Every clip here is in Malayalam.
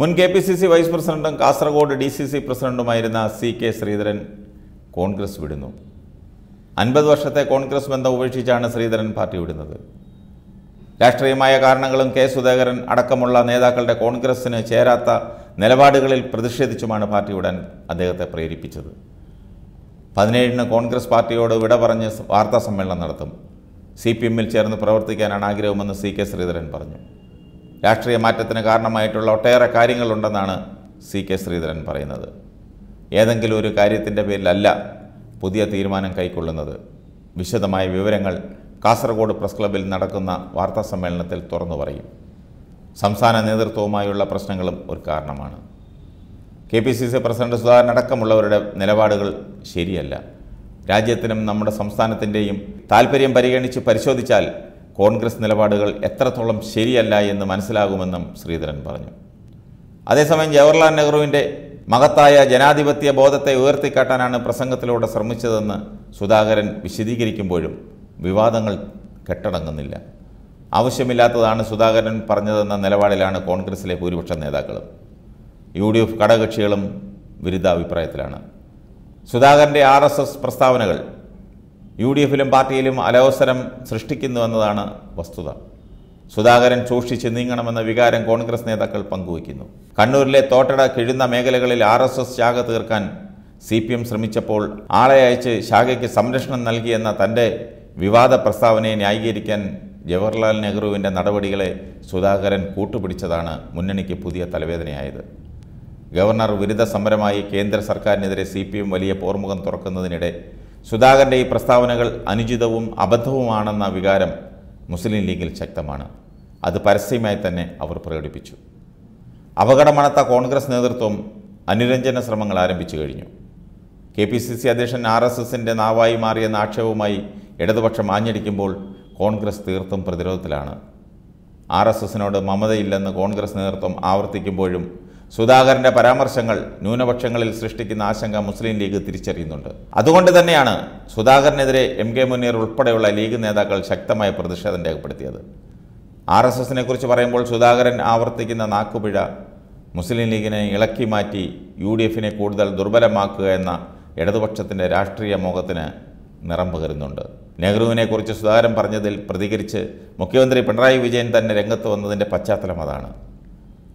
മുൻ K P C C vice പ്രസിഡന്റും കാസർഗോഡ് ഡി സി സി പ്രസിഡന്റുമായിരുന്ന സി കെ ശ്രീധരൻ കോൺഗ്രസ് വിടുന്നു അൻപത് വർഷത്തെ കോൺഗ്രസ് ബന്ധം ഉപേക്ഷിച്ചാണ് ശ്രീധരൻ പാർട്ടി വിടുന്നത് രാഷ്ട്രീയമായ കാരണങ്ങളും കെ സുധാകരൻ അടക്കമുള്ള നേതാക്കളുടെ കോൺഗ്രസ്സിന് ചേരാത്ത നിലപാടുകളിൽ പ്രതിഷേധിച്ചുമാണ് പാർട്ടി വിടാൻ അദ്ദേഹത്തെ പ്രേരിപ്പിച്ചത് പതിനേഴിന് കോൺഗ്രസ് പാർട്ടിയോട് വിട പറഞ്ഞ് വാർത്താ സമ്മേളനം നടത്തും സി പി എമ്മിൽ ചേർന്ന് പ്രവർത്തിക്കാനാണ് ആഗ്രഹമെന്ന് സി കെ ശ്രീധരൻ പറഞ്ഞു രാഷ്ട്രീയ മാറ്റത്തിന് കാരണമായിട്ടുള്ള ഒട്ടേറെ കാര്യങ്ങളുണ്ടെന്നാണ് സി കെ ശ്രീധരൻ പറയുന്നത് ഏതെങ്കിലും ഒരു കാര്യത്തിൻ്റെ പേരിലല്ല പുതിയ തീരുമാനം കൈക്കൊള്ളുന്നത് വിശദമായ വിവരങ്ങൾ കാസർഗോഡ് പ്രസ് ക്ലബിൽ നടക്കുന്ന വാർത്താ സമ്മേളനത്തിൽ തുറന്നു പറയും സംസ്ഥാന നേതൃത്വവുമായുള്ള പ്രശ്നങ്ങളും ഒരു കാരണമാണ് K P C C president Sudhakaran അടക്കമുള്ളവരുടെ നിലപാടുകൾ ശരിയല്ല രാജ്യത്തിനും നമ്മുടെ സംസ്ഥാനത്തിൻ്റെയും താല്പര്യം പരിഗണിച്ച് പരിശോധിച്ചാൽ കോൺഗ്രസ് നിലപാടുകൾ എത്രത്തോളം ശരിയല്ല എന്ന് മനസ്സിലാകുമെന്നും ശ്രീധരൻ പറഞ്ഞു അതേസമയം ജവഹർലാൽ നെഹ്റുവിൻ്റെ മഹത്തായ ജനാധിപത്യ ബോധത്തെ ഉയർത്തിക്കാട്ടാനാണ് പ്രസംഗത്തിലൂടെ ശ്രമിച്ചതെന്ന് സുധാകരൻ വിശദീകരിക്കുമ്പോഴും വിവാദങ്ങൾ കെട്ടടങ്ങുന്നില്ല ആവശ്യമില്ലാത്തതാണ് സുധാകരൻ പറഞ്ഞതെന്ന നിലപാടിലാണ് കോൺഗ്രസിലെ ഭൂരിപക്ഷ നേതാക്കളും യു ഡി എഫ് ഘടകകക്ഷികളും വിരുദ്ധാഭിപ്രായത്തിലാണ് സുധാകരൻ്റെ ആർ എസ് എസ് പ്രസ്താവനകൾ യു ഡി എഫിലും പാർട്ടിയിലും അലവസരം സൃഷ്ടിക്കുന്നു എന്നതാണ് വസ്തുത സുധാകരൻ സൂക്ഷിച്ച് നീങ്ങണമെന്ന വികാരം കോൺഗ്രസ് നേതാക്കൾ പങ്കുവയ്ക്കുന്നു കണ്ണൂരിലെ തോട്ടട കിഴുന്ന മേഖലകളിൽ ആർ എസ് എസ് ശാഖ തീർക്കാൻ സി പി എം ശ്രമിച്ചപ്പോൾ ആളെ അയച്ച് ശാഖയ്ക്ക് സംരക്ഷണം നൽകിയെന്ന തൻ്റെ വിവാദ പ്രസ്താവനയെ ന്യായീകരിക്കാൻ ജവഹർലാൽ നെഹ്റുവിൻ്റെ നടപടികളെ സുധാകരൻ കൂട്ടുപിടിച്ചതാണ് മുന്നണിക്ക് പുതിയ തലവേദനയായത് ഗവർണർ വിരുദ്ധ സമരമായി കേന്ദ്ര സർക്കാരിനെതിരെ സി പി എം വലിയ പോർമുഖം തുറക്കുന്നതിനിടെ സുധാകരൻ്റെ ഈ പ്രസ്താവനകൾ അനുചിതവും അബദ്ധവുമാണെന്ന വികാരം മുസ്ലിം ലീഗിൽ ശക്തമാണ് അത് പരസ്യമായി തന്നെ അവർ പ്രകടിപ്പിച്ചു അപകടമണത്ത കോൺഗ്രസ് നേതൃത്വം അനുരഞ്ജന ശ്രമങ്ങൾ ആരംഭിച്ചു കഴിഞ്ഞു കെ പി സി സി അധ്യക്ഷൻ ആർ എസ് എസിൻ്റെ നാവായി മാറിയെന്ന ആക്ഷേപവുമായി ഇടതുപക്ഷം ആഞ്ഞടിക്കുമ്പോൾ കോൺഗ്രസ് തീർത്തും പ്രതിരോധത്തിലാണ് ആർ എസ് എസിനോട് മമതയില്ലെന്ന് കോൺഗ്രസ് നേതൃത്വം ആവർത്തിക്കുമ്പോഴും സുധാകരന്റെ പരാമർശങ്ങൾ ന്യൂനപക്ഷങ്ങളിൽ സൃഷ്ടിക്കുന്ന ആശങ്ക മുസ്ലിം ലീഗ് തിരിച്ചറിയുന്നുണ്ട് അതുകൊണ്ട് തന്നെയാണ് സുധാകരനെതിരെ എം കെ മുനീർ ഉൾപ്പെടെയുള്ള ലീഗ് നേതാക്കൾ ശക്തമായ പ്രതിഷേധം രേഖപ്പെടുത്തിയത് ആർ എസ് എസിനെ കുറിച്ച് പറയുമ്പോൾ സുധാകരൻ ആവർത്തിക്കുന്ന നാക്കുപിഴ മുസ്ലിം ലീഗിനെ ഇളക്കി മാറ്റി യു ഡി എഫിനെ കൂടുതൽ ദുർബലമാക്കുക എന്ന ഇടതുപക്ഷത്തിൻ്റെ രാഷ്ട്രീയ മോഹത്തിന് നിറം പകരുന്നുണ്ട് നെഹ്റുവിനെക്കുറിച്ച് സുധാകരൻ പറഞ്ഞതിൽ പ്രതികരിച്ച് മുഖ്യമന്ത്രി പിണറായി വിജയൻ തന്നെ രംഗത്ത് വന്നതിൻ്റെ പശ്ചാത്തലം അതാണ്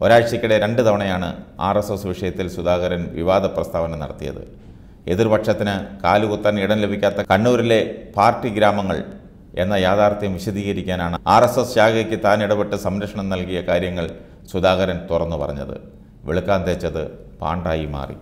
ഒരാഴ്ചക്കിടെ രണ്ട് തവണയാണ് ആർ എസ് എസ് വിഷയത്തിൽ സുധാകരൻ വിവാദ പ്രസ്താവന നടത്തിയത് എതിർപക്ഷത്തിന് കാലുകുത്താൻ ഇടം ലഭിക്കാത്ത കണ്ണൂരിലെ പാർട്ടി ഗ്രാമങ്ങൾ എന്ന യാഥാർത്ഥ്യം വിശദീകരിക്കാനാണ് ആർ എസ് എസ് ശാഖയ്ക്ക് താൻ ഇടപെട്ട് സംരക്ഷണം നൽകിയ കാര്യങ്ങൾ സുധാകരൻ തുറന്നു പറഞ്ഞത് വെളുക്കാൻ തേച്ചത് പാണ്ടായി മാറി